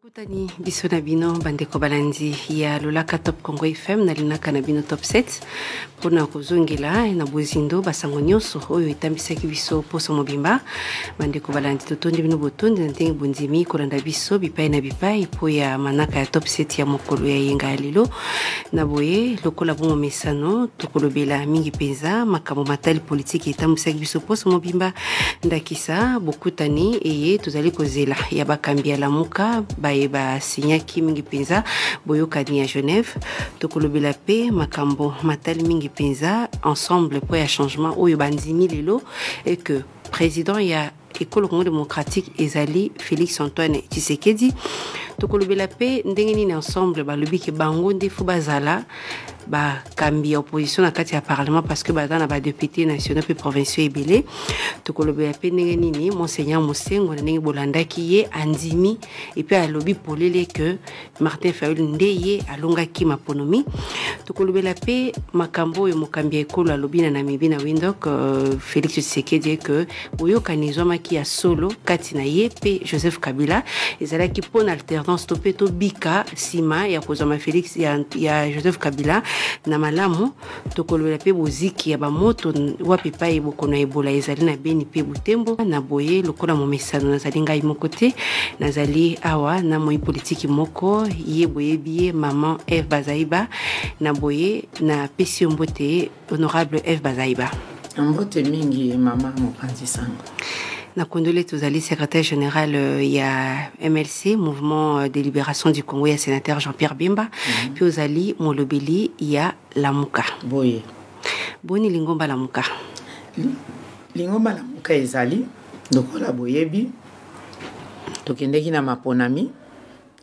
kutani biso na bino bandeko balandi ya lolaka top congo fm na linaka na bino top 7 mpona kozongela eh, na bozindo basango nyonso oyo etambisaki biso poso mobimba bandeko balandi totondi bino botondi na ndenge bondimi kolanda biso bipai na bipai mpo ya manaka ya top 7 ya mokolo ya yenga ya lelo na boye lokola bongo mesano tokolobela mingi mpenza makambo matali politike etambwisaki biso poso mobimba ndakisa bokutani eye tozali kozela ya bakambi ya lamuka ba baye basinyaki mingi mpenza boyokani ya genève tokolobela mpe makambo matali mingi mpenza ensemble mpo ya changement oyo bandimi lelo e que président ya ekolo congo démocratique ezali félix antoine tshisekedi tokolobela mpe ndenge nini ensemble balobi ke bango nde fo bazala bakambi ya opposition na kati ya parlement parceke baza na badepute national mpe provinciaux ebele tokolobela mpe ndenge nini monseigneur mosengo na ndenge bolandaki ye andimi epe alobi polele ke martin faul nde ye alongaki maponomi tokolobela mpe makambo oyo mokambi ya ekolo alobi na namibi na windok uh, félix tshisekedi eke boyokani ezwamaki ya solo kati na ye mpe joseph kabila ezalaki mpona alternance to mpe tobika nsima ya kozwama félix ya, ya joseph kabila na malamu tokolobela mpe boziki ya bamoto wapi epai bokono ya ebola ezali na beni mpe butembo na boye lokola momesano nazali ngai moko te nazali awa na moi politiki moko ye boyebi ye mama f bazaiba na boye napesi yo mbote honorable f bazaiba mbote mingi mama mopanzi sango Nakondole Touzali, secrétaire général euh, a MLC, Mouvement euh, de libération du Congo, ya sénateur Jean-Pierre Bimba. Mhm. Puis Ozali, Molobeli, a Lamuka. Boye. Boni Lingomba Lamuka. Lingomba Lamuka on a boyebi, tokendeki na maponami,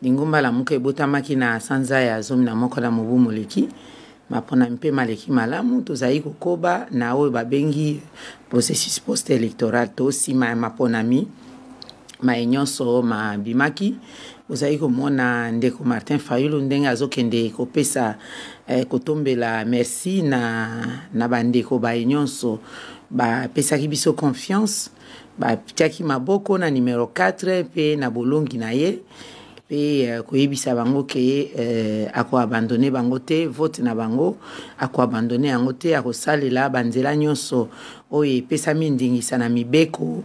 Lingomba Lamuka ebotamaki na sanza ya zomi na moko na mobu moleki. mapona mpe maleki malamu tozali kokoba na oyo babengi processus post electoral to nsima ya maponami maye nyonso mabimaki ozali komona ndeko martin fayulu ndenge azokende kopesa eh, kotombela merci na, na bandeko baye nyonso bapesaki biso confiance batiaki maboko na numero 4 mpe na bolongi na ye mpe euh, koyebisa bango ke euh, akoabandone bango te vote na bango akoabandone yango te akosalela banzela nyonso oyo epesami ndingisa na mibeko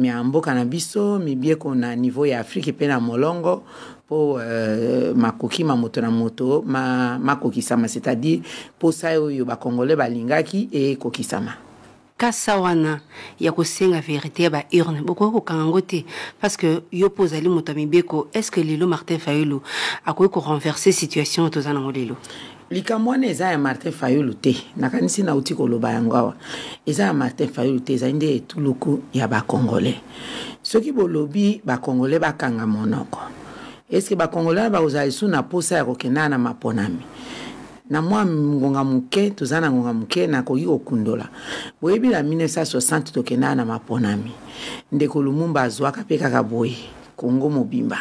ya mboka na biso mibeko na niveau ya afrike mpe na molongo mpo uh, makoki ma moto na moto makokisama ma c'est-à-dire mposa oyo bakongole balingaki ekokisama kasa wana ya kosenga verite ya baurne bokoki kokanga yango te parceke yo mpo ozali moto ya mibeko est ce que lelo martin fayulu akoki korenverse situation oyo toza nango lelo likambo wana eza ya martin fayulu te nakanisi nauti koloba yango awa eza ya martin fayulu te ezali nde etuluku ya bacongolais soki bolobi bacongolais bakanga monoko estce bacongolais bakozala lisu na posa ya kokendana na maponami na mwa ngonga moke toza na ngonga moke nakoki kokundola boyebi na 1960 tokendaka na maponami ndeko lumumba azwaka mpe kaka boye kongo mobimba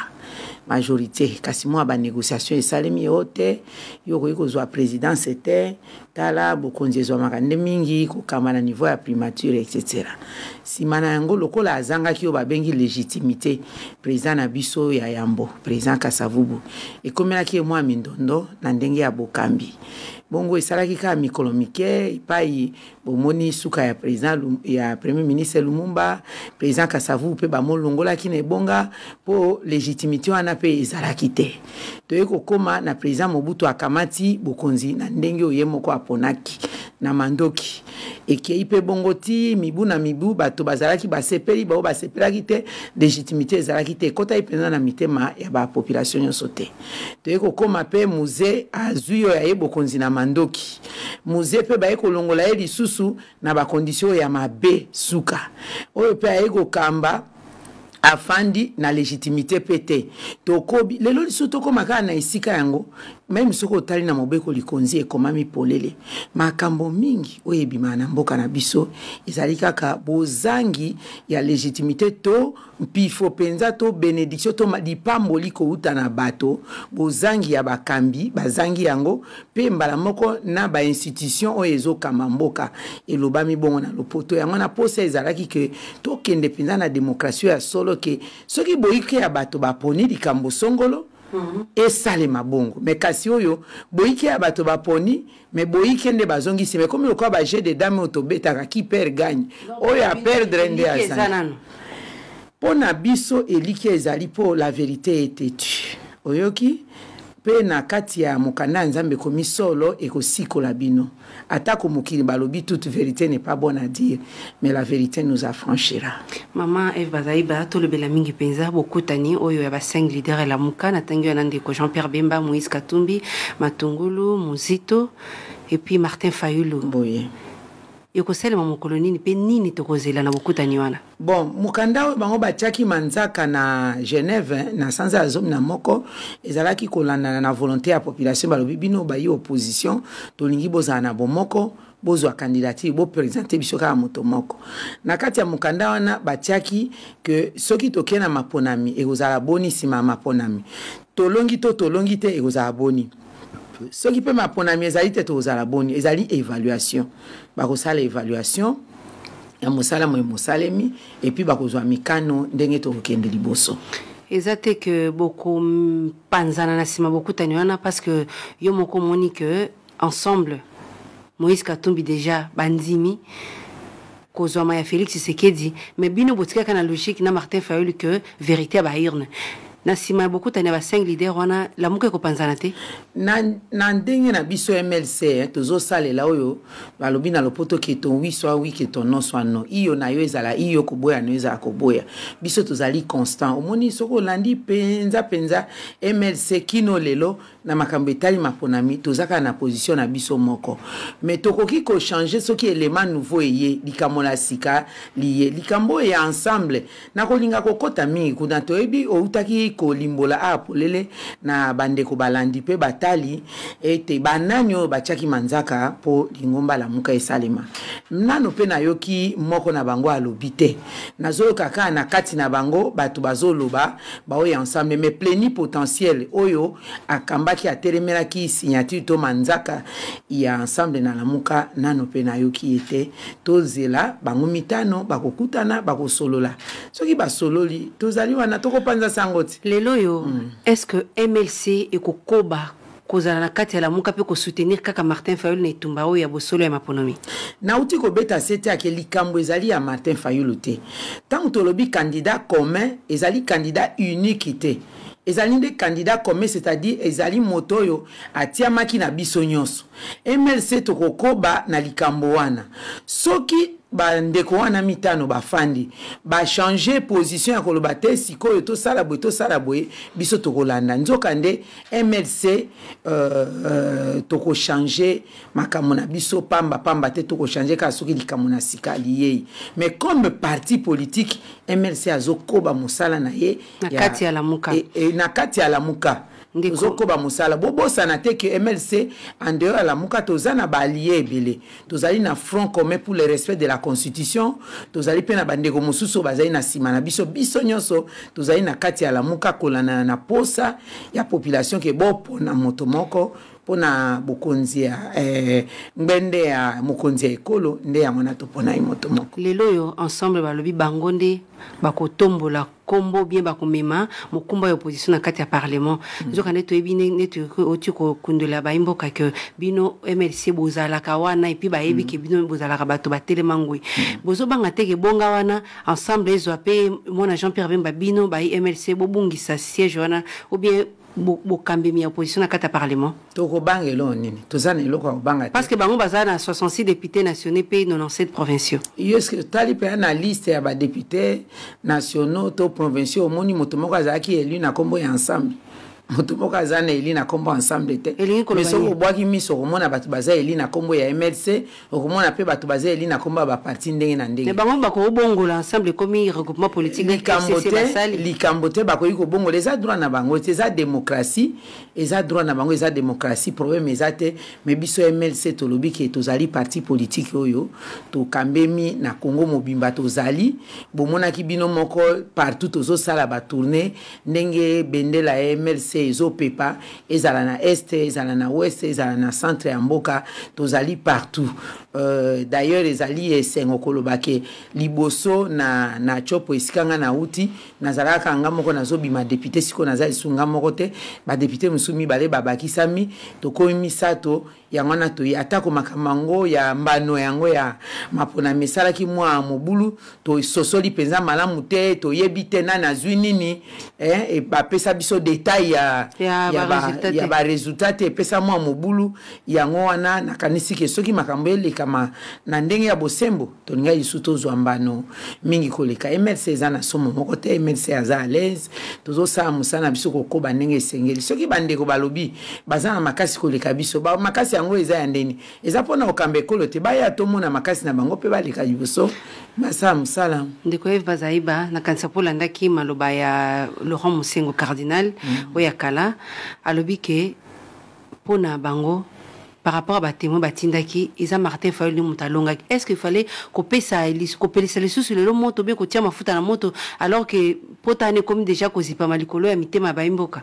majorité kasi mwa banégociation esalemi yo te yo okoki kozwa présidence te tala bokonzi ezwamaka nde mingi kokamba na niveau ya primature etc nsima na yango lokola azangaki oyo babengi légitimité président na biso ya yambo président kasavubu ekomelaki ye mwa mindondo na ndenge ya bokambi bongo esalaki kaka mikolo mike epai bomoni suka ya président ya premier ministre lumumba président kasavubu mpe bamolongolaki na ebonga mpo légitimité wana mpe ezalaki te toyei kokóma na président mobutu akamati bokonzi na ndenge oye moko baponaki na mandoki ekei mpe bongo ti mibu na mibu bato bazalaki basepeli bao basepelaki te légitimité ezalaki te ekotaki mpenza na mitema ya bapopulation nyonso te toyei kokóma mpe muze azwi oyo aye bokonzi na mandoki muze mpe baye kolongola ye lisusu na bakondisio oyo ya mabe suka oyo mpe aye kokamba afandi na légitimité mpe te tokobi lelo lisusu tokóma kaka na esika yango meme soki otali na mobeko likonzi ekomami polele makambo mingi oyo ebimaka na mboka na biso ezali kaka bozangi ya legitimité to mpifo mpenza to benediction to lipamboli kowuta na bato bozangi ya bakambi bazangi yango mpe mbala moko na bainstitution oyo ezokamba mboka elobami bongo na lopoto yango na posa ezalaki ke tokende mpenza na demokrasi ya solo ke soki boyike ya bato baponi likambo songolo mm -hmm. esalema bongo me kasi oyo boyiki ya bato baponi me boyiki nde bazongisi me komi lokola baje de dame oyo tobetaka ki pere gagne oyo aperdre nde azali mpo na biso eliki ezali mpo la verité etetu oyoki okay? mpe na kati ya mokanda ya nzambe ekomi solo ekosikola bino atako mokili balobi toute vérité n'est pas bonne à dire mais la vérité nous affranchira mama eve bazaiba tolobela mingi mpenza bokutani oyo ya ba 5 lider elamuka na ntangi oyo na ndeko jean pierre bemba moïse katumbi matungulu mozito epuis martin fayulu boye ekosalema mokolo nini mpe nini tokozela na bokutani wana bon mokanda oyo bango batiaki manzaka na genève na sanza ya zomi na moko ezalaki kolandana na volonté ya population balobi bino bayi opposition tolingi bozala na bomoko bozwa candidature bopresente biso kaka moto moko na kati ya mokanda wana batiaki ke soki tokei na maponami ekozala boni nsima ya maponami tolongi to tolongi te ekozala boni mpe soki mpe maponami ezali te tozala boni ezali évaluation bakosala évaluation ya mosala moye mosalemi epuis bakozwa mikano ndenge tokokende liboso eza te ke bokopanzana na nsima bokutani wana parce que yo moko omoni ke ensemble moïse katumbi déjà bandimi kozwama ya félix sekedi mais bino botikaka na logique na martin fayulu ke vérité ya baurne na nsima ya bokutani ya ba 5 lider wana lamuka ekopanzana te na, na ndenge na biso mlc eh, tozosalela oyo balobi na lopoto keton wi so awi keton non so ano iyo na yo ezala iyo koboya na yo ezala koboya biso tozali constant omoni soki olandi mpenza mpenza mlc kino lelo na makambo etalimaponami toza kaka na position na biso moko me tokoki kochange soki elema nouveau eye likambo la sika liye likambo oyo ya ensemble nakolinga kokɔta mingi kuna toyebi outaki kolimbola apolele na bandeko balandi mpe batali ete banani oyo batiaki manzaka mpo lingomba lamuka esalema nano mpe nayoki moko na bango alobi te nazoyoka kaka na kati na bango bato bazoloba baoyo ensemble me pleni potentiel oyo akamba azwaki atelemelaki signature to manzaka ya ensemble na lamuka nano mpe nayoki ye te tozela bango mitano bakokutana bakosolola soki basololi tozali wana tokopanza sango ti lelo oyo mm. est ce que mlc ekokoba kozala na kati ya lamuka mpe kosoutenir kaka martin fayulu na etumba oyo ya bosolo ya maponomi nauti kobeta se te ayeke likambo ezali ya martin fayulu te ntango tolobi kandida commun ezali kandida unique te ezali nde kandida commun c'est-à-dire ezali moto oyo atiamaki na biso nyonso mlc tokokoba na likambo wana soki bandeko wana mitano bafandi bachange position ya koloba te sikoyo tosala boye tosala boye biso tokolanda nzoka nde mlc euh, euh, tokochange makambo na biso pambapamba te tokochange kaka soki likambo na sika liyei mais comme parti politique mlc azokoba mosala na ye na kati ya lamuka e, e, tozokoba mosala bobosana te ke mlc en dehors ya lamuka toza na baalie ebele tozali na front commun pour le respect de la constitution tozali mpe na bandeko mosusu oyo bazali na nsima na biso biso nyonso tozali na kati ya lamuka kolanda na posa ya population ke bopona moto moko mpona bokonzi ya eh, ngbende ya mokonzi ya ekolo nde yango na topona ye moto moko lelo oyo ensemble balobi bango nde bakotombola kombo bien bakomema mokumba ya opposition na kati ya parlement mm. nzoka nde toyebi neti oti kokundela bayimboka ke bino mlc bozalaka wana epui bayebi mm. ke bino bozalaka bato batelema ngwi mm. bozobanga te ke bonga wana ensemble ezwa mpe mwana jean pierre bemba bino baye mlc bobungisa siège wana ou bien Pour ya opposition na parlement tokobanga que nini toza na eloko 66 députés nationaux et 97 provinciaux tali a na liste nationaux et provinciaux omoni ensemble moto moko aza na eli na nkombo ensemble te mais soki obwaki miso okomona bato baza eli na nkombo ya mlc okomona mpe bato baza eli na nkombo ya baparti ndenge na ndenge bango bakobongola ensemble ekomi regroupement politiquelikambo te likambo te bakoki kobongola eza droit na bango te eza démocratie eza droit na bango eza démocratie problème eza te mais biso mlc tolobi ke tozali parti politike oyo tokambemi na congo mobimba tozali bomonaki bino moko partout tozosala batourne ndenge bendela ya mlc te ezopepa ezala na este ezala na weste ezala na centre ya mboka tozali partout euh, d'ailleurs ezali esengo koloba ke liboso na, na tiopo esika nga nauti nazalaka nga moko nazobima depute sikoyo naza lisu nga moko te badepute mosusu mibale babakisami tokomi misato yango wana toye atako makambo yango ya mbano yango ya mapona esalaki mwa mobulu tososoli mpenza malamu te toyebi te nani azwi nini eh, e bapesa biso detail ya, ya, ya baresultat te epesa mwa mobulu yango wana nakanisi ke soki makambo elekama na ndenge ya bosembo tolingai lisu tozwa mbano mingi koleka mrc eza na somo moko te mrc aza a l'aise tozosala mosala na biso kokoba ndenge esengeli soki bandeko balobi baza na makasi koleka biso bamakasi yango eza ya ndeni eza mpona kokamba ekolo te baya tomona makasi na bango mpe baleka liboso basala mosala ndeko eve bazaiba nakanisa mpo olandaki maloba ya laurent mosengo cardinal mhm. oyo akala alobi ke mpo na bango par rapport à batémoin batindaki eza martin fayoli moto alongaki est ce qu'il fallait kopesa kopelisa lisusu lelo moto bien kotia mafuta na moto alors que potane ekomi déjà kozipama likolo ya mitema ya bayimboka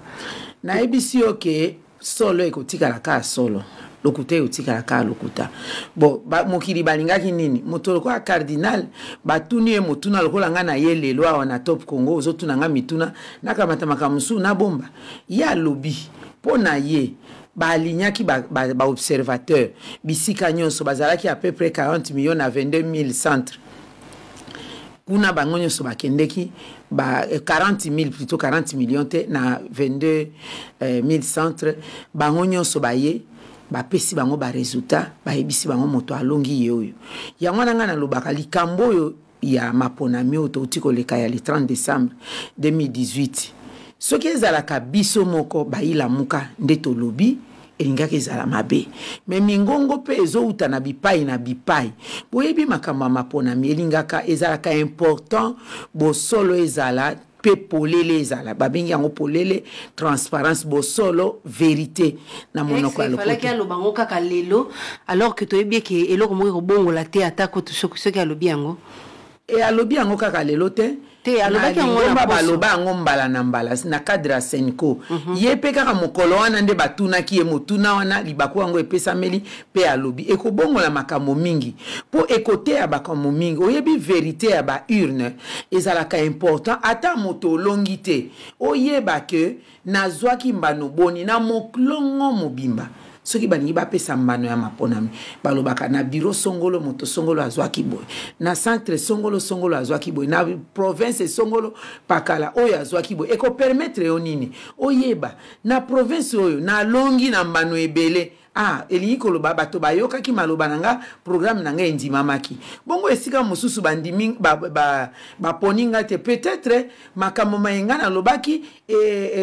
nayebisi yo ke solo ekotikala kaka solo lokuta oyo otikala kaka lokuta bon ba, mokili balingaki nini moto lokola cardinal batuni ye motuna lokola ngai na ye lelo awa na top congo ozotuna ngai mituna nakamata makambo mosusu nabomba ye alobi mpo na ye baalignaki baobservateur ba, ba, ba bisika nyonso bazalaki à peu près 40 millions na 22 000 centre kuna bango nyonso bakendeki ba 40 eh, 000 plutôt 40 millions te na 22 eh, 000 centre bango nyonso baye bapesi bango baresultat bayebisi bango moto alongi ye oyo yango na ngai nalobaka likambo oyo ya maponami oyo touti koleka ya le 30 décembre 2018 soki ezalaka biso moko bayilamuka nde tolobi elingaki ezala mabe me mingongo mpe ezowuta na bipai na bipai boyebi makambo ya maponami elingaka ezalaka important bosolo ezala mpe polele ezala babengi yango polele transparence bosolo vérité na monoko yalofalaki aloba yango kaka lelo alors ke toyebi eke eloko moko ekobongola te atako soki alobi yango e alobi yango kaka lelo te te alobaki yangoma baloba yango mbala na mbala na cadre ya senco mm -hmm. ye mpe kaka mokolo wana nde batunaki ye motuna wana libaku yango epesameli mpe alobi ekobongola makambo mingi mpo ekoteya makambo mingi oyebi verite ya baurne ezalaka important ata moto olongi te oyeba ke nazwaki mbano boni na moklongo mobimba soki balingi bapesa mbano ya maponami balobaka na biro songolo moto songolo azwaki boye na centre songolo songolo azwaki boye na province songolo pakala oyo azwaki boye ekopermetre yo nini oyeba na province oyo nalongi na mbano ebele ah elingi koloba bato bayokaki maloba na nga programe na nga endimamaki bongo esika mosusu bandimi baponi ba, ba, ba nga te peut-être makambo mai nga nalobaki e,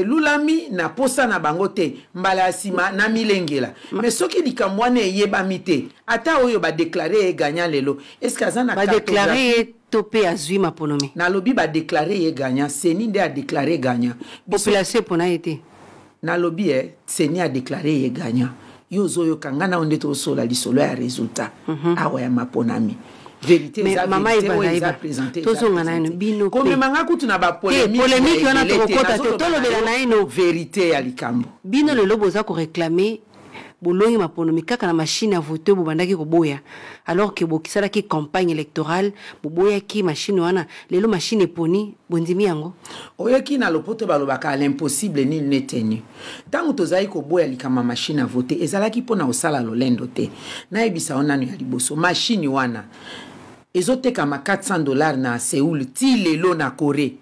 elulami e, na posa na bango te mbala ya nsima namilengela mais soki likambo wana eyebami te ata oyo badeklare ye gagna lelo eske aza na to mpe azwi maponome nalobi badeklare ye gagna seni nde adeklare gagna population epona ye te nalobi e seni adeklare ye gagna ye ozoyoka ngai na yo nde tozosola lisolo ya résultat mhm. awa ya mapona ami tozonga naino binokomemanga kutu na bapolémique eh, wana tokokota te tolobela naino verité ya likambo bino lelo boza koreklame bolongi maponomi kaka na mashine ya vote bobandaki koboya alors ke bosalaki campagne électorale boboyaki mashine wana lelo mashine eponi bondimi yango oyoki na lopoto balobaka l'impossible nil ne tenu ntango tozalaki koboya likama mashine ya vote ezalaki mpo na kosala lolendo te nayebisa yo nano ya liboso mashine wana ezotekama 400 dollar na seoul ti lelo na corée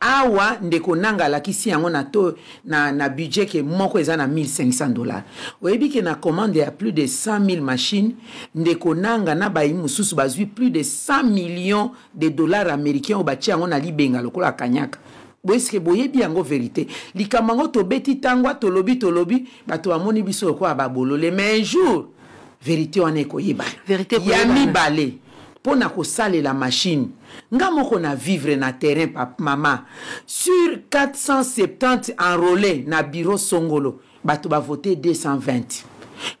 awa ndeko nanga alakisi yango na, to, na, na budget ke moko eza na 1500 dollar oyebi ke na commande ya plus de 100 000 machine ndeko nanga na bayi mosusu bazwi plus de 100 millions de dollars américain oyo batie yango na libenga lokola akanyaka boyeske boyebi yango verité likambo yango tobeti ntango tolobi tolobi bato bamoni biso lokola babolole mais un jour verité wana ekoyebana ya mibale mpo na kosalela mashine nga moko na vivre na terrain mama sur 470 enrôle na biro songolo bato bavote 220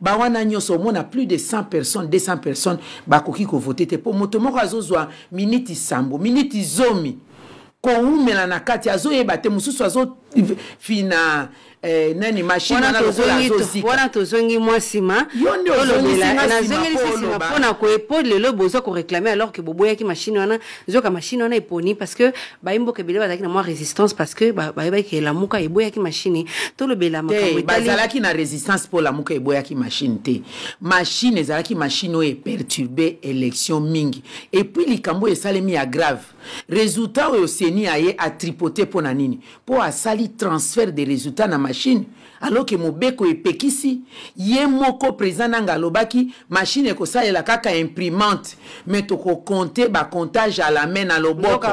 bawana nyonso omona plus de 100 personnes 200 personnes bakoki kovote te mpo moto moko azozwa miniti nsambo miniti zomi kowumela na kati azoyeba te mosusu azofi na eh, nani mashinawana tozongi mwa nsima nazongelisi nsima mpona koepo lelo bozwa koreklame alors ke boboyaki mashine wana zoka mashine wana eponi parce que bayimboka ebele bazalaki na mwa résistance parce que bayebaki elamuka eboyaki mashine tolobela bazalaki na résistance mpo lamuka eboyaki mashine te mashine ezalaki mashine oyo eperturbe élection mingi epuis likambo oyo esalemi ya grave résultat oyo seni veni aye atripote mpo na nini mpo asali transfert de résultat na machine alors ke mobeko epekisi ye moko président nanga alobaki machine ekosalela kaka imprimante me tokokonte bacontage à la main na loboko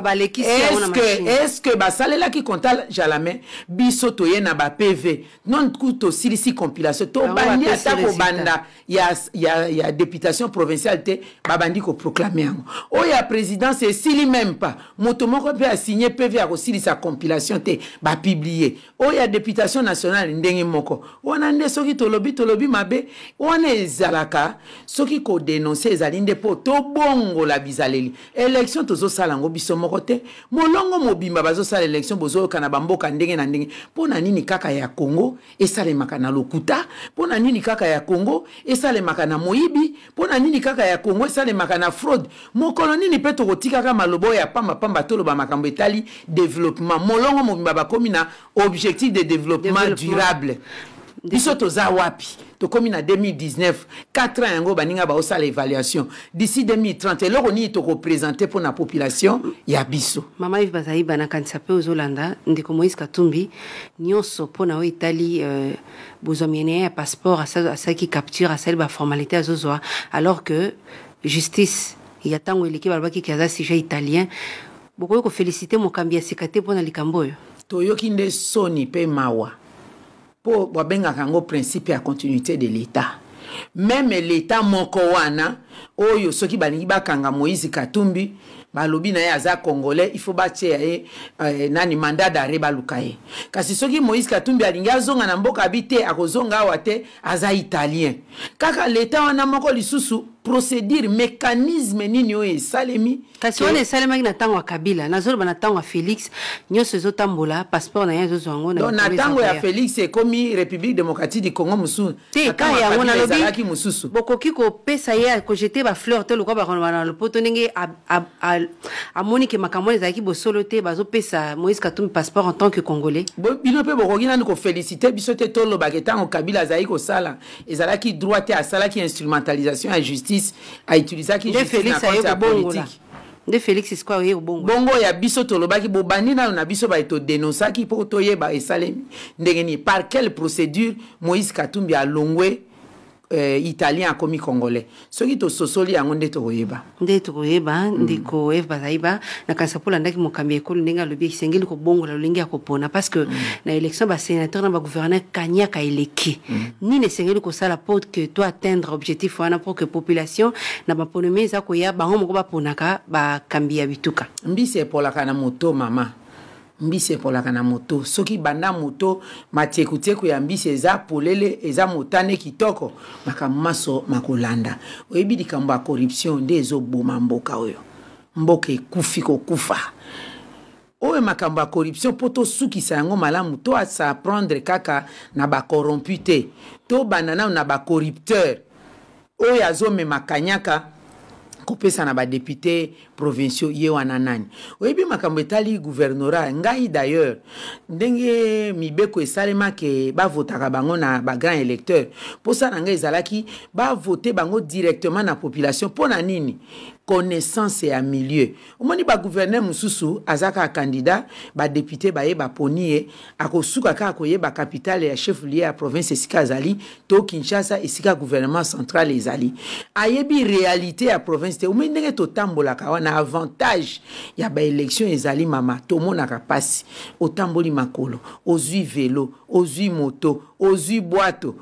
estce basalelaki contage à la main biso toye na bapv non ku tosilisi compilation tobandi ata kobanda ya, ya, ya députation provinciale te babandi koproclame yango oyo ya présidence esili même pas moto moko mpe asigne pv akosilisa compilation te bapiblie oyo ya députation nationale ndenge ye moko wana nde soki tolobi tolobi mabe wana ezalaka soki kodenonse ezali nde mpo tobongola bizaleli elektio tozosala yango biso moko te molongo mobimba bazosala elektio bozoyoka na bamboka ndenge na ndenge mpo na nini kaka ya kongo esalemaka na lokuta mpo na nini kaka ya kongo esalemaka na moyibi mpo na nini kaka ya kongo esalemaka na fraude mokolo nini mpe tokotikaka maloba oyo ya pambapamba toloba makambo etali développement molongo mobimba bakomi na objectif de développement durable stable biso toza wapi tokómi na 2019 4 ans yango baninga baosala évaluation d'ici 2030 eloko nini tokoprésente mpo na population ya biso mama eve bazali banakanisa mpe ozolanda ndeko moïse katumbi nyonso mpona oyo etali euh, bozwa miene ya passeport asalaki capture asali baformalité azozwa alors que justice ya ntango eleki balobaki ke aza sujet italien bokoki kofélicité mokambi ya sika te mpo na likambo oyo toyoki nde soni mpe mawa mpo babengaka yango principe ya continuité de l'état meme leta moko wana oyo soki balingi bakanga moïse katumbi balobi na ye aza congolais ifo batyeya ye eh, eh, nani manda dare baluka ye kasi soki moïse katumbi alingi azonga na mboka bi te akozonga awa te aza italien kaka leta wana moko lisusu procédure mécanisme nini oyo esalemi kasi wana esalemaki na ntango ya kabila nazoloba na ntango ya félix nyonso ezotambola passeport na ye ezozwa yango don na ntango ya félix ekomi république démocratique du congo mosusu te ka yango nalobi mosusu bokoki kopesa ye kojete bafleur te lokwa bakona na lopoto ndenge amoni ke makambo wana ezalaki bosolo te bazopesa moïse katumbi passeport en tant que congolais bino mpe bokoki nani kofélicite biso te tolobaka ntango kabila azalaki kosala ezalaki droit te asalaki instrumentalisation ya justice justice autilisaki justice nde félix squa oye kobongo bongo ya biso tolobaki bobandi nano na biso baye todenosaki mpo toyeba esalemi ndenge nini par quelle procédure moïse katumbi alongwe eh, italien akomi congolais soki tososoli yango nde tokoyeba nde tokoyeba ndeko eve bazaiba nakanisa mpo landaki mokambi ekolo ndenge alobi esengeli kobongola lolenge ya kopona parce que mm. na élection basénateur na bagouverner kaniaka eleki mm. nini esengeli kosala mpo ke to atteindre objectif wana mpo ke population na baponomie eza koya bango moko baponaka bakambi ya bituka mbisi epolaka na moto mama mbisi ekolaka na moto soki banda moto matekuteku ya mbisi eza polele eza motane kitoko makambo maso makolanda oyebi likambo ya corruption nde ezoboma mboka oyo mboka ekufi kokufa oyo makambo ya corruption mpo tosukisa yango malamu to asa aprendre kaka na bacorrompu te tobanda nano na bacorrupteur oyo azomema kanyaka kopesa na badepute provinciaux ye wana nani oyebi makambo etali gouvernorat ngai d'ailleurs ndenge mibeko esalemaki bavotaka bango na bagrand électeur mposa na ngai ezalaki bavote bango directement na population mpo na nini connaissance ya milieu omoni baguverner mosusu aza kaka kandida badepute bayeba poni ye akosuka kaka koyeba kapitale ya chef lier ya province esika azali to kinshasa esika gouvernement central ezali ayebi réalité ya province te omoni ndenge totambolaka wana avantage ya baélection ezali mama tomonaka mpasi otamboli makolo ozwi velo ozwi moto ozwi bwato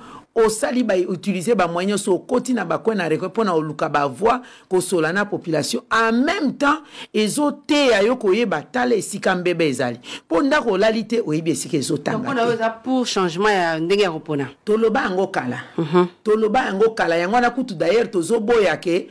osali bautilize bamwa nyonso okoti na bakwe na rekwe mpo na oluka bavoi kosola na population en même temps ezoteya yo koyeba tala esika mbeba ezali mpo ndako olali te oyebi esika ezotanga pour changement ya ndenge ya kopona toloba yango kala mhm. toloba yango kala yango wana kutu dayere tozoboya ke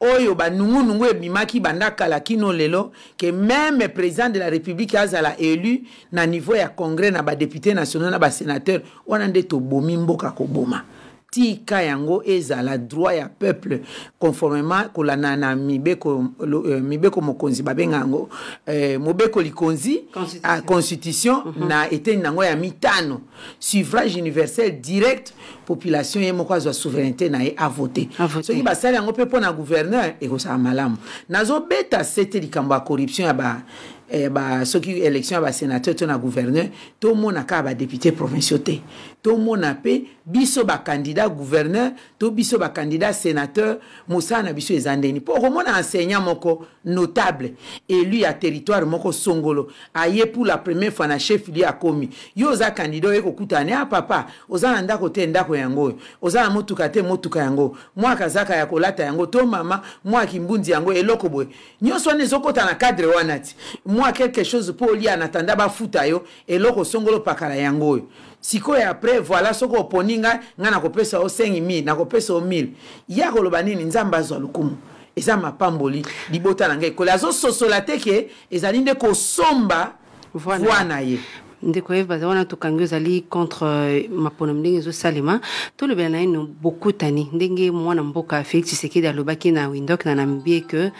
oyo banungunungu ebimaki banda kala kino lelo ke meme président de la république azala élu na niveau ya congrès na badepute national na basénateur wana nde tobomi mboka koboma tika yango ezala droit ya peuple conformément kolanda na mibeko, euh, mibeko mokonzi babenga yango euh, mobeko likonzi constitution, ah, constitution mm -hmm. na eteni nango ya mitano suffrage universel direct population ye moko azwa souveraineté na ye avote soki basali yango mpe mpo na gouverneur ekosala malamu nazobeta sete likambo ya corruption ya ba eh, ba, soki élection ya basénateur to na gouverneur tomona kaka badepute provinciaux te tomona mpe biso bakandida gouverneur to biso bakandida sénateur mosala na biso eza ndeni mpo okomona enseignant moko notable élu ya territoire moko songolo aye pour la première fois na chef li akomi yo oza kandida oye kokutana ah, ya papa oza na ndako te ndako yango oyo oza na motuka te motuka yango mwa kazaka ya kolata yango to mama mwa kimbunzi yango eloko boye nyonso wana ezokɔta na cadre wana ti mwa quelque chose mpo olia na tanda bafuta yo eloko songolo pakala yango oyo sikoyo apres voila soki oponi ngai ngai nakopesa yo 5000 nakopesa yo 1000 ya koloba nini nzambe azwa lokumu eza mapamboli libota na ngai ekoli azososola te ke ezali nde kosomba voi na ye ndeko eve baza wana tokangi ozali contre euh, mapono ndenge ezosalema tolobela na ye no bokutani ndenge mwana mboka félix tshisekedi alobaki na windok na namibie ke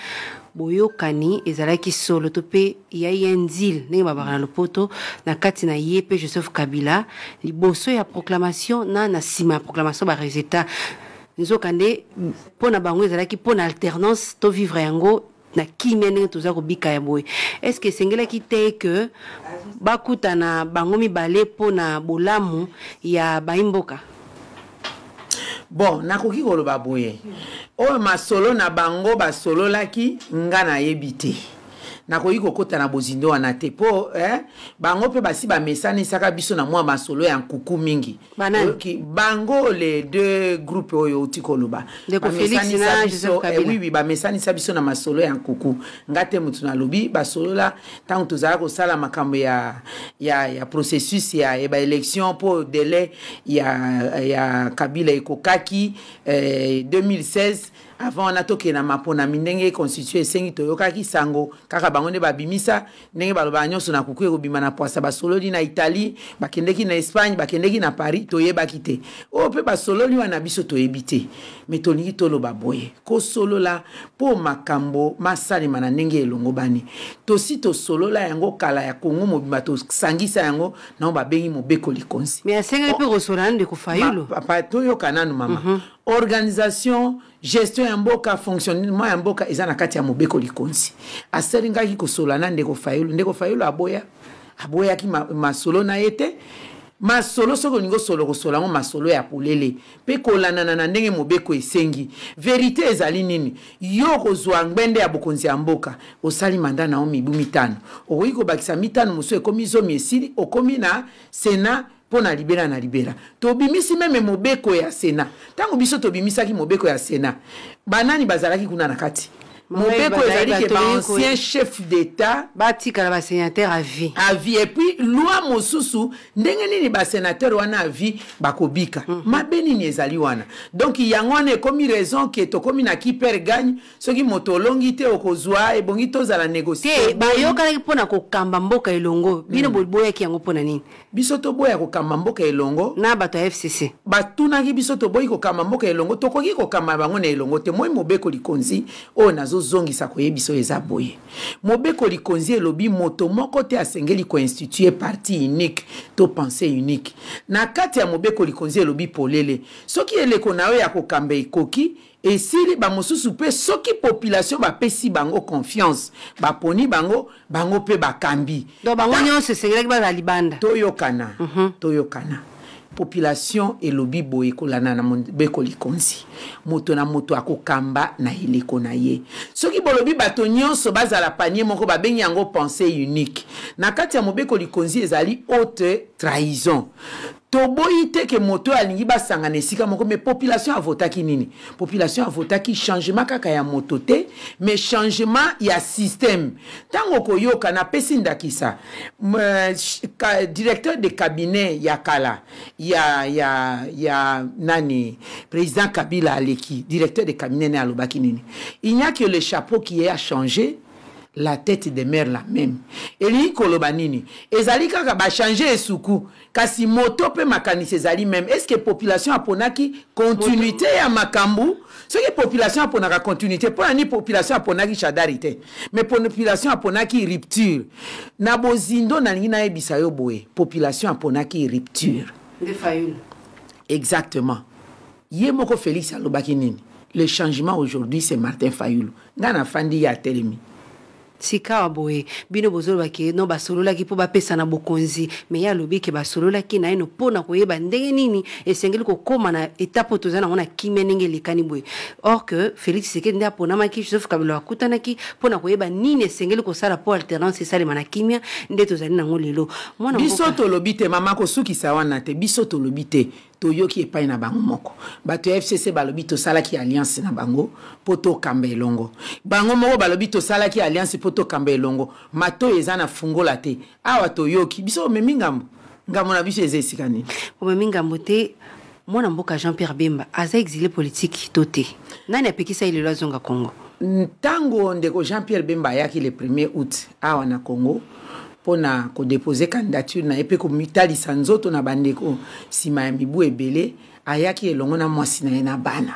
boyokani ezalaki solo to mpe ya ye nzile ndenge babaka na lopoto na kati na ye mpe joseph kabila liboso ya proclamation na na nsima ya proclamation baresultat nzoka nde mpo na bango ezalaki mpo na alternance to vivre yango na kimia ndenge toza kobika ya boye estce esengelaki te ke bakutana bango mibale mpo na bolamu ya baimboka bon nakoki koloba boye oyo masolo na bango basololaki nga nayebi te nakoki kokɔta na bozindo wana te mpo eh? bango mpe basi bamesanisaka biso na mwa masolo ya nkuku mingi Oki, bango le deux groupe oyo outi koloba wiwi eh, bamesanisa biso na masolo ya nkuku nga te motu nalobi basolola ntango tozala kosala makambo ya, ya, ya processus ya, ya baélection mpo delai ya, ya kabila ekokaki eh, 2016 avant wana tokendama mpona mi ndenge econstitution esengi toyokaki sango kaka bango nde babimisa ndenge balobaka nyonso na kuku ekobima na poasa basololi na italie bakendeki na espagne bakendeki na paris toyebaki te oyo oh, mpe basololi wana biso toyebi te me tolingi toloba boye kosolola mpo makambo masalema na ndenge elongo bani tosi tosolola yango kala ya kongo mobimba tosangisa yango nao babengi mobekoli konzi me asengeli mpe oh, kosolola ndeko fayulo toyoka nanu mama mm -hmm. organisation gestion ya mboka fonctionnement ya mboka eza na kati ya mobeko likonzi asalingaki kosola na ndeko fayulu ndeko fayulu aboya aboyaki masolo na ye te masolo soki olingi osola kosola yango masolo ya polele mpe kolandana na ndenge mobeko esengi verite ezali nini yo kozwa ngbende ya bokonzi ya mboka osali manda na yo mibu mitano okoki kobakisa mitano mosusu ekomi zomi esili okomi na senat mpo na libela na libela tobimisi meme mobeko ya sena ntango biso tobimisaki mobeko ya sena banani bazalaki kuna na kati mobeko ezali ke baancien chef d'état batikala basénateur avi avi epuis loi mosusu ndenge nini basénateur wana avi bakobika mm -hmm. mabe nini ezali wana donk yango wana ekomi raison ke tokómi na ki pere gagne soki moto olongi te okozwa ebongi tozala négocie bayokanaki mpona kokamba mboka elongo bino mm. boboyaki yango mpona nini biso toboya kokamba mboka elongo na bato ya fcc batunaki biso toboyi kokamba mboka elongo tokoki kokamba bango na elongo te moi mobeko likonzi oyo nazo azozongisa koyebisa oyo eza boye mobekoli konzi elobi moto moko te asengeli koinstitue parti unique to pensé unique na kati ya mobekoli konzi elobi polele soki eleko na yo ya kokamba ekoki esili bamosusu mpe soki population bapesi bango confiance baponi bango bango mpe bakambi bango nyonso esengelaki baza libanda toyokana mm -hmm. toyokana population elobi boye ekolana na mobeko likonzi moto na moto akokamba na eleko na ye soki bolobi bato nyonso bazala panie moko babengi yango pensée unique na kati ya mobeko likonzi ezali haute trahison toboyi te ke moto oyo alingi basangana esika moko mai population avotaki nini population avotaki changement kaka ya moto te mai changement ya systeme ntango okoyoka napesi ndakisa directeur de cabinet ya kala ya, ya, ya nani président kabila aleki directeur de cabinet ne alobaki nini il n'y a que le chapeau qui est a changé la tête des mères la même elingi koloba nini ezali kaka bachange esuku kasi moto mpe makanisi ezali meme estce que population aponaki continuité ya makambu soki population aponaka continuité mpo na nini population aponaki shadari te mais population aponaki rupture na bozindo nalingi nayebisa yo boye population aponaki rupture exactement ye moko félix alobaki nini le changement aujourd'hui c'est martin fayulu ngai nafandi ye atelemi tika wa boye bino bozolobaki no basololaki mpo bapesa na bokonzi me ye alobi ke basololaki na yeno mpona koyeba ndenge nini esengeli kokóma na etape toza nango na kimia ndenge elekani boye or ke félix tshisekedi nde aponamaki joseph kabelo akutanaki mpona koyeba nini esengeli kosala mpo alternance esalema na kimia nde tozali nango lelo biso tolobi te mama kosukisa wana te biso tolobi te toyoki epai na bango moko bato ya fcc balobi tosalaki alliance na bango mpo tokamba elongo bango moko balobi tosalaki alliance mpo tokamba elongo matoyi eza na fungola te awa toyoki biso omemi ngambo ngambo na biso eza esika nini omemi ngambo te mwana mboka jean pierre bemba aza exilé politike to te nani apekisa ye lelo azonga congo ntango ndeko jean pierre bemba ayaki le 1er out awa na congo mpona kodepose candidature na ye mpe komitalisa nzoto na bandeko nsima ya mibu ebele ayaki elongo na mwasi na ye na bana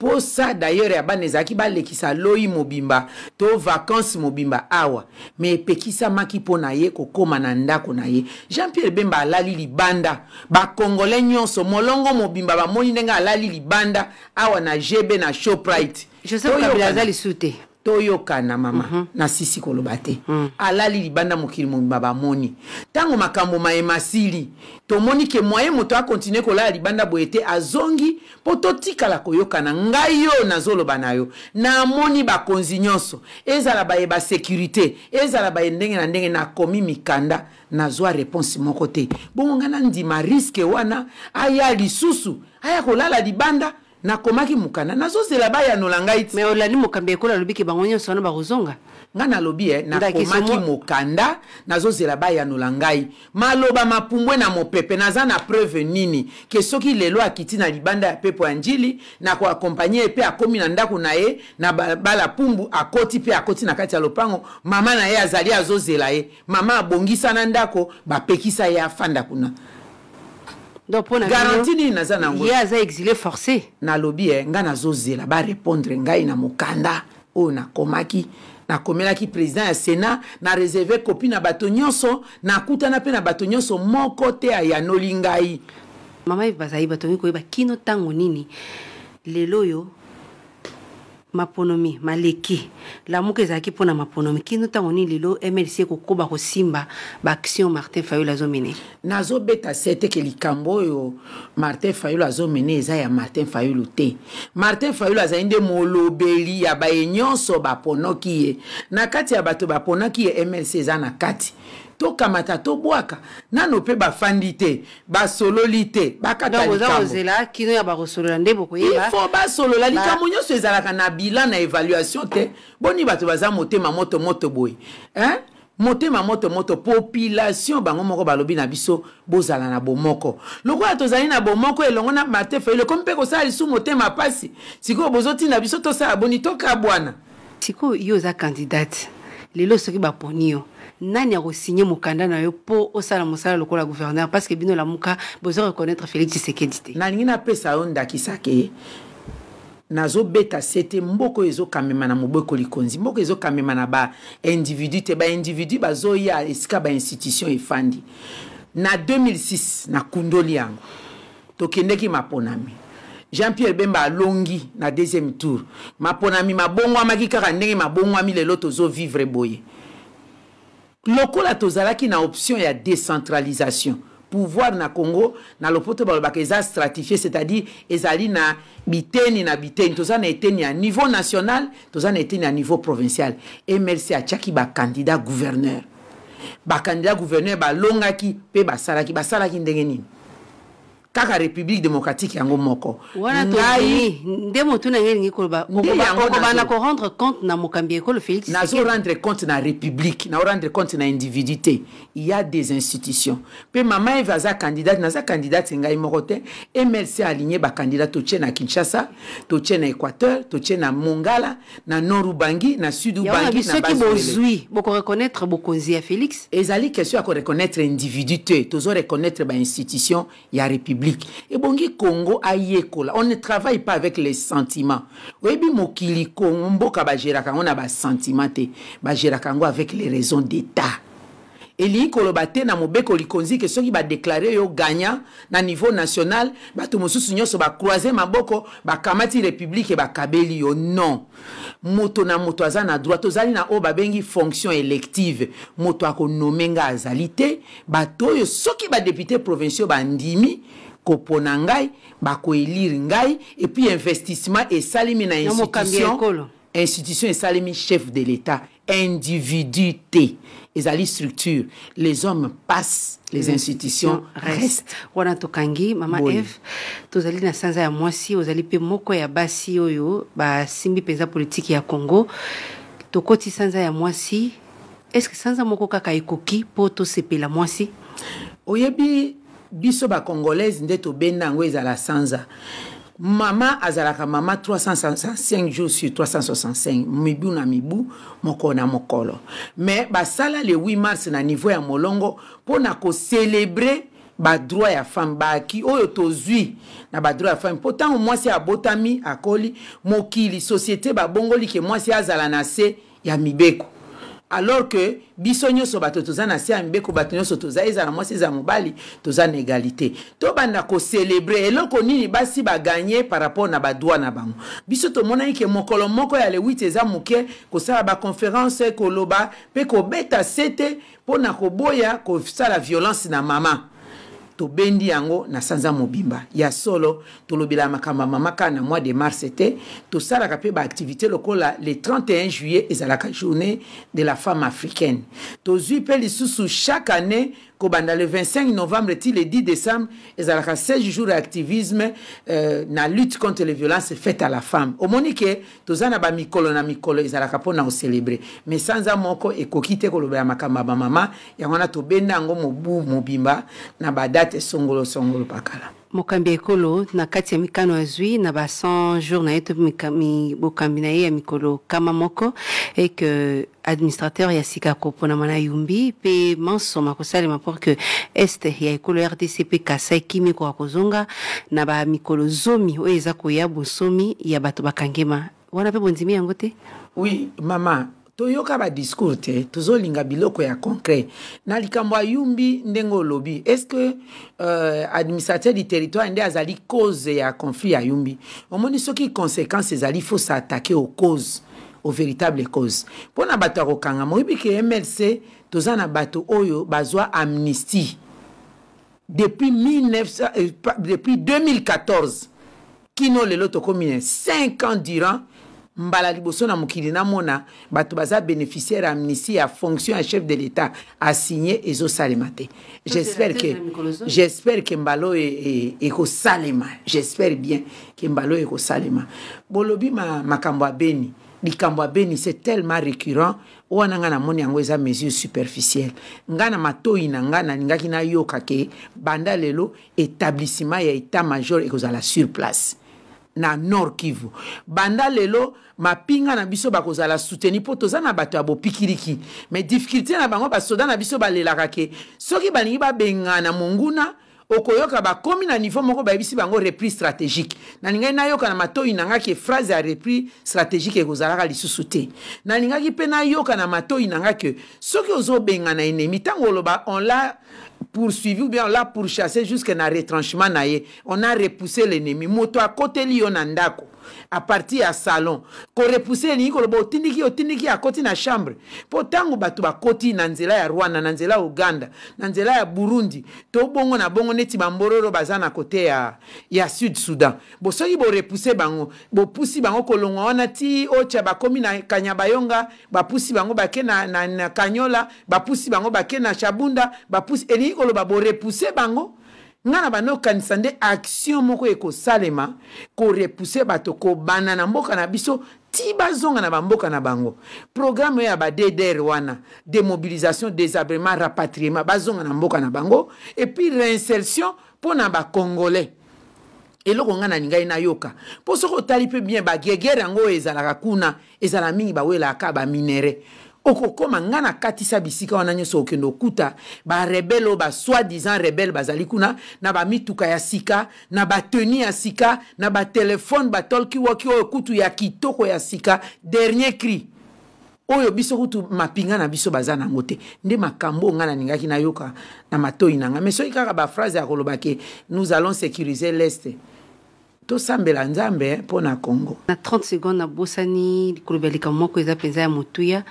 mposa dayeur ya bana ezalaki balekisa loi mobimba to vakanse mobimba awa me epekisamaki mpo na ye kokóma na ndako na ye jean pierre bemba alali libanda bakongole nyonso molongo mobimba bamoni ndenge alali libanda awa na gb na shoprite joseph kabila aza lisu te toyokana mama mm -hmm. nasisi koloba te mm. alali libanda mokili mobimba bamoni ntango makambo mayema sili tomoni ke mwaye moto akontinue kolala libanda boye te azongi mpo totikala koyokana ngai oyo nazoloba na yo namoni bakonzi nyonso ezala baye basekurité ezala baye ndenge na ndenge nakomi mikanda nazwa reponse moko te bongo ngai nandima riske wana aya lisusu aya kolala libanda nakomaki mokanda nazozela bayanola ngai ti olandi mokambi ekolo alobiki bango nyonso wana bakozonga ngai nalobi e nakomaki mokanda nazozela bayanola ngai maloba mapumbwe na mopepe naza na preuve nini ke soki lelo akiti na libanda ya pepo ya njili nakoakompanye ye mpe akómi na ndako na ye na bala pumbu akoti mpe akoti na kati ya lopango mama na ye azali azozela ye mama abongisana ndako bapekisa ye afanda kuna garanti nini naza nango ye aza exilé forcé nalobi e eh, ngai nazozela barépondre ngai na mokanda oyo nakomaki nakomelaki président ya sénat na réserve kopi na bato nyonso nakutana mpe na bato nyonso moko te ayanoli ngai mama bazali bato mingi koyeba kino ntango nini lelo oyo maponomi maleki lamuka ezalaki mpo na maponomi kino ntango nini lelo mlc kokoba kosimba baaction martin fayol azomene nazobeta se teke likambo oyo martin fayol azomene eza ya martin fayol te martin fayol azali nde molobeli ya baye nyonso baponoki ye na kati ya bato baponaki ye mlc eza na kati tokamata tobwaka nano mpe bafandi te basololi te bakataozakozela kino ya bakosolola nde bokoyebaifo basolola likambo nyonso ezalaka na bilan na évaluation te boni bato baza motema motomoto boye hein? motema motomoto population bango moko balobi na biso bozala na bomoko lokola tozali na bomoko elongo na matefa elekomi mpe kosala lisu motema mpasi sikoyo bozotinda biso tosala boni tokabwana sikoyo yo oza kandidate lelo soki baponi yo nani akosinye mokanda na yo mpo osala mosala lokola guverner parceke bino lamuka bozo reconnaître félix tshisekedi te nalingi napesa yo ndakisaka ye nazobeta se te mboka oyo ezokamema na mobokoli konzi mboka ezokamema na baindividu te baindividu bazoya esika bainstitution efandi na 2006 nakundoli yango tokendeki maponami jean pierre bemba alongi na deuxième tour maponami mabongwamaki kaka ndenge mabongwami lelo tozovivre boye lokola tozalaki na option ya décentralisation pouvoir na congo na lopoto balobaka eza stratifie c'est-à-dire ezali na biteni na biteni toza na eteni ya niveau national toza na eteni ya niveau provincial mlc atiaki bacandidat gouverneur bacandidat gouverneur balongaki mpe basalaki basalaki ndenge nini kaka république démocratique yango moko wana ngai nde motu na ngai elingi koloba okobanda rendre compte na mokambi ekolo félix nazo rendre compte na république na rendre compte na individu il y a des institutions pe mama eve za candidate naza candidate ngai moko te mlc aligne bakandidat totie na kinshasa totie na équateur totie na mongala na nord ubangi na sud ubangi soki bozwi bokoreconnaître bokonzi ya félix ezali question ya koreconnaître individu reconnaître tozoreconnaître bainstitution ya république république ebongi congo ayekola on ne travaille pas avec les sentiments oyebi mokili congo mboka bageraka yango na basentiment te bageraka yango avec les raisons d'état elingi koloba te na mobeko likonzi ke soki badeklare yo gagna na niveau national bato mosusu nyonso bakroise maboko bakamati républike bakabeli yo non moto na moto aza na droit tozali na oyo babengi fonction élective moto akonome nga azali te bato oyo soki badepute provinciaux bandimi bakopona ngai bakoelire ngai epuis investissement esalemi na institution institution esalemi chef de l'état individu te ezali structure les hommes passent les institutions restent wana tokangi mama eve tozali na sanza ya mwasi ozali mpe moko ya basi oyo basimbi mpenza politiki ya congo tokoti sanza ya mwasi estce sanza moko kaka ekoki mpo tosepela mwasi oyebi biso bacongolaise nde tobenda yango ezala sanza mama azalaka mama 365 jours sur 365 mibu na mibu mokolo na mokolo me basala le 8 mars na niveau ya molongo mpona kocelebre badroit ya femme baaki oyo tozwi na badroit ya femme mpo ntango mwasi abotami akoli mokili société babongoli ke mwasi azala na se ya mibeko alors que biso nyonso bato toza na se ya mibeko bato nyonso toza ezala mwasi ezala mobali toza na égalité tobanda kocelebre eloko nini basi baganye par rapport na badroit na bango biso tomonani ke mokolo moko ya le 8 eza moke kosala baconférence koloba mpe kobeta sete mpo na koboya kosala violence na mama tobendi yango na sanza mobimba ya solo tolobela makambo ya mama kaka na mois de mars te tosalaka mpe baaktivité lokola le 31 juillet ezalaka journée de la femme africaine tozwi mpe lisusu chaque année kobanda le 25 novembre ti le 10 décembre ezalaka 16 jours ya activisme euh, na lutte contre les violences faites à la femme omoni ke toza na bamikolo na mikolo ezalaka mpona kocelebre mais sanza moko ekoki te kolobela makambo ya bamama yango wana tobenda yango mobimba na badate songolo songolo pakala mokambi ya ekolo na kati ya mikano azwi na ba 100 jour na ye to bokambi na ye ya mikolo kama moko e que administrateur ya sika koponama na yumbi mpe mansoma kosalema pour que este ya ekolo rdc mpe kasa ekimi koka kozonga na bamikolo zomi oyo eza koya bonsomi ya bato bakangema wana mpe bondimi yango te oui mama toyoka badiscours te tozolinga biloko ya concret na likambo ayumbi ndenge olobi estce euh, administrateur du territoire nde azali cause ya conflit ayumbi omoni soki conséquence ezali fo sa atake au cause au véritable cause mpo na bato ya kokangama oyebi ke mlc toza na bato oyo bazwa amnistie depuis, 19, euh, depuis 2014 kino lelo tokomi 5 ans durant mbala liboso na mokili namona bato baza bénéficiaire ya amnistie ya fonction ya chef de l'état asigne ezosalema te j'espère que j'espère ke mbala oyo e, e, ekosalema j'espère bien ke mbala oyo ekosalema bolobi makambo ma ya beni likambo ya beni c'est tellement récurrent wana ngai namoni yango eza mesure superficielle ngai na matoi na ngai nalingaki nayoka ke banda lelo établissement ya état major ekozala sur place na nord kivu banda lelo mapinga na biso bakozala souteni mpo toza na bato ya bopikiliki me difikulté na bango basoda na biso balelaka ke soki balingi babengana monguna okoyoka bakomi na niveau moko bayebisi bango repris stratégique nalingaki nayoka na matoi nangaki phrase ya repris stratégique ekozalaka lisusu te nalingaki mpe nayoka na matoi nanga ke soki ozobengana enemi ntango oloba onla poursuivi ou bien la pourchassé jusqu'à un retranchement. On a repoussé l'ennemi. Moto à côté, on a ndako. apartir ya salon korepuse elingi koloba otindiki otindiki akoti na chambre mpo ntango bato bakoti na nzela ya rwanda na nzela ya uganda na nzela ya burundi to bongo na bongo neti bambororo baza na kote ya, ya sud sudan bo soki borepuse bango bopusi bango kolongwa wana ti otya bakomi na kanyabayonga bapusi bango bake na, na, na kanyola bapusi bango bake na shabunda bapusi elingi koloba borepuse bango nga na banda okanisa nde action moko ekosalema korepuse bato kobana na mboka na biso ti bazonga na bamboka na bango programe oyo ya badedr wana démobilisation désabrement rapatriement bazonga na mboka na bango epuis réinsertion mpo na bacongolais eloko ngai na ningai nayoka mpo soki otali mpe bien bagegere yango oyo ezalaka kuna ezala mingi bawelaka baminere okokóma nga na katisa bisika wana nyonso okende okuta barebele oyo basoi disant rebele bazali kuna na bamituka ya sika na bateni ya sika na batelefone batolkiwoki oyo kutu ya kitoko ya sika dernier cri oyo biso kutu mapinga na biso baza nango te nde makambo oyo ngai naningaki nayoka na matoi na ngai mais soki kaka baphrase ya kolobake nous allons sécuriser leste tosambela nzambe eh, mpo na congo na 30 seconde nabosani likoloba likambo moko eza mpenza ya motuya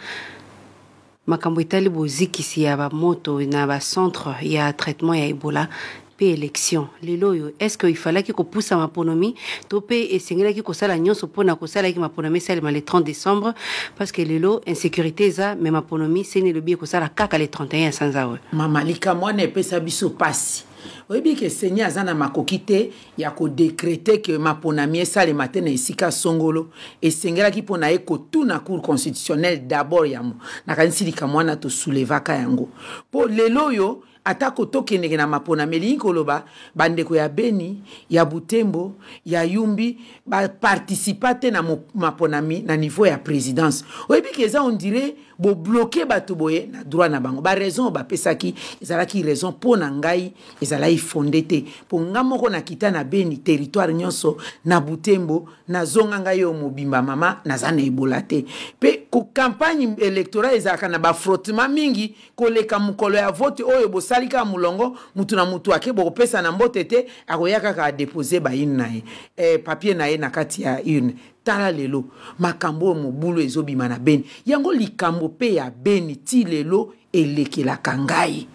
makambo etali bozikisi ya bamoto na bacentre ya traitement ya ebola mpe élection lelo oyo estce efalaki kopusa maponomi to mpe esengelaki kosala nyonso mpona kosalaki maponomi esalema le 30 décembre parce que lelo insécurité eza me maponomi seni elobi ekosala kaka le 31 ya sanza oyo mama likambo wana epesa biso mpasi oyebi ke seigneur aza na makoki te ya kodekrete ke maponami esalema te na esika songolo esengelaki mpo na ye kotuna cour constitutionnelle dabord yango nakanisi likambo wana tosulevaka yango mpo lelo oyo atako tokendeke na maponami elingi koloba bandeko ya beni ya butembo ya yumbi baparticipa te na maponami na niveau ya présidence oyebi ke eza ondire bobloke bato boye na droit na bango baraison oyo bapesaki ezalaki raison mpo na ngai ezalaki fonde te mpo nga moko nakita na beni territoire nyonso na butembo nazonga ngai oyo mobimba mama naza na ebola te mpe kampagne électorale ezalaka na bafrottement mingi koleka mokolo ya vote oyo bosali kaka molongo mutu na mutu ake bokopesa na mbote te akoya kaka adepose baine na ye eh, papier na ye na kati ya une tala lelo makambo oyo mobulu ezobima na beni yango likambo mpe ya beni ti lelo elekelaka ngai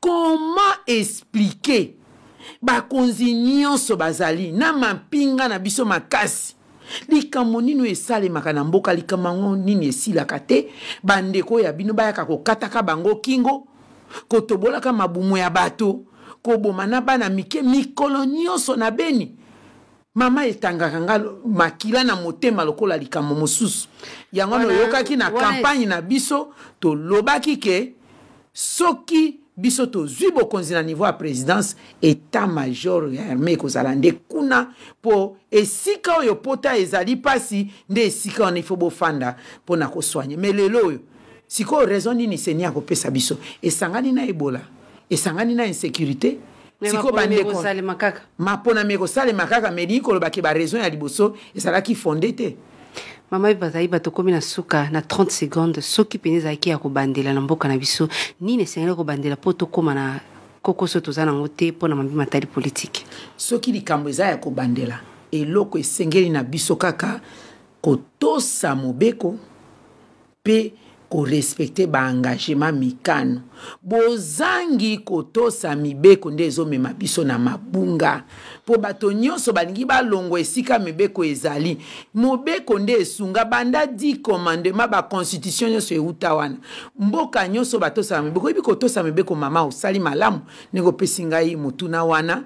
koma explike bakonzi nyonso bazali na mampinga na biso makasi likambo nini esalemaka na mboka likambo yango nini esilaka te bandeko oyo ya bino bayaka kokataka bango kingo kotobolaka mabumu ya bato koboma na bana mike mikolo nyonso na beni mama etangaka nga makila na motema lokola likambo mosusu yango wana oyokaki na kampagne na biso tolobaki ke soki biso tozwi bokonzi na niveau ya présidence état major ya arme ekozala nde kuna mpo esika oyo pota ezali mpasi nde esika wana ifo bofanda mpo na koswanye me lelo oyo sikoyo raison nini seni akopesa biso esangani na ebola esangani na insécurité siko bandekmapona mekosalema kaka me lii kolobaki bareson ya liboso ezalaki fonde te mama mpe bazali bato komi na suka na 30 seconde soki pene ezalaki ya kobandela na mboka na biso nini esengeli kobandela mpo tokóma na kokoso toza nango te mpo na mabima atali politike soki likambo eza ya kobandela eloko esengeli na biso kaka kotosa mobeko mpe korespecte baengagement mikano bozangi kotosa mibeko nde ezomema biso na mabunga mpo bato nyonso balingi balongwa esika mibeko ezali mobeko nde esunga banda di commandement baconstitution nyonso euta wana mboka nyonso batosaka mibeko oyebi kotosa mibeko mama osali malamu ndenge opesi ngai motuna wana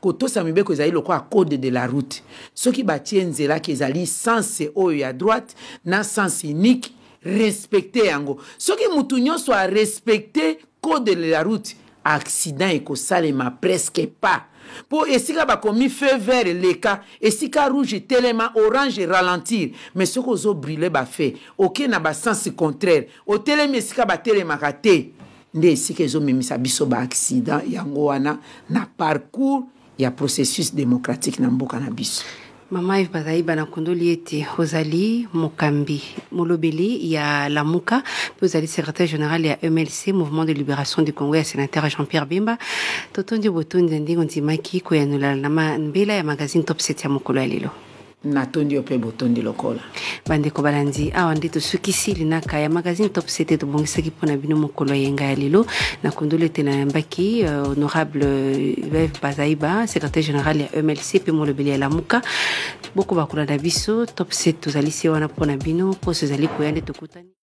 kotosa mibeko ezali lokola code de la route soki batie nzelaki ezali sense oyo ya droite na sense unique respecte yango soki motu nyonso arespecte code de la route accident ekosalema presque pas mpo esika bakomi feu vert eleka esika rouge telema orange ralentir mais soki ozobrile bafe oke na basensi contraire otelemi esika batelemaka te nde esika ezomemisa biso baaccident yango wana na parcours ya processus démocratique na mboka na biso mama eve bazali banakundoli ete ozali mokambi molobeli ya lamuka mpe ozali secrétaire général ya e mlc mouvement de libération du congo ya sénateur jean pierre bemba totondi botondi ya ndenge ondimaki koyanola na mambela ya magazine top 7 ya mokolo ya lelo natondi yo mpe botondi lokola bandeko balandi awa nde tosukisi linaka ya magazine top sete tobongisaki mpona bino mokolo yenga ya lelo na kondolo ete nayambaki uh, honorable euh, veve bazaiba secrétaire général ya e mlc mpe molobeli ya lamuka bokobakola na biso top sete tozali se wana mpona bino mposo ezali koya nde tokutani